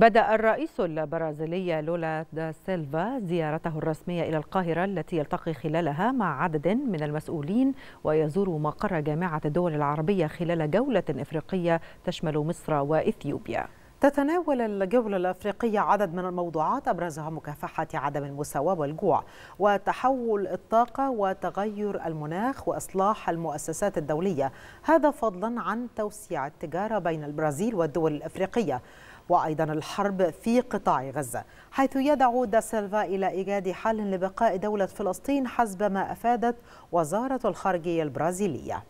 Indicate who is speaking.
Speaker 1: بدأ الرئيس البرازيلي لولا دا سيلفا زيارته الرسمية إلى القاهرة التي يلتقي خلالها مع عدد من المسؤولين ويزور مقر جامعة الدول العربية خلال جولة إفريقية تشمل مصر وإثيوبيا
Speaker 2: تتناول الجولة الأفريقية عدد من الموضوعات أبرزها مكافحة عدم المساواة والجوع وتحول الطاقة وتغير المناخ وإصلاح المؤسسات الدولية هذا فضلا عن توسيع التجارة بين البرازيل والدول الأفريقية وأيضا الحرب في قطاع غزة حيث يدعو داسيلفا إلى إيجاد حل لبقاء دولة فلسطين حسب ما أفادت وزارة الخارجية البرازيلية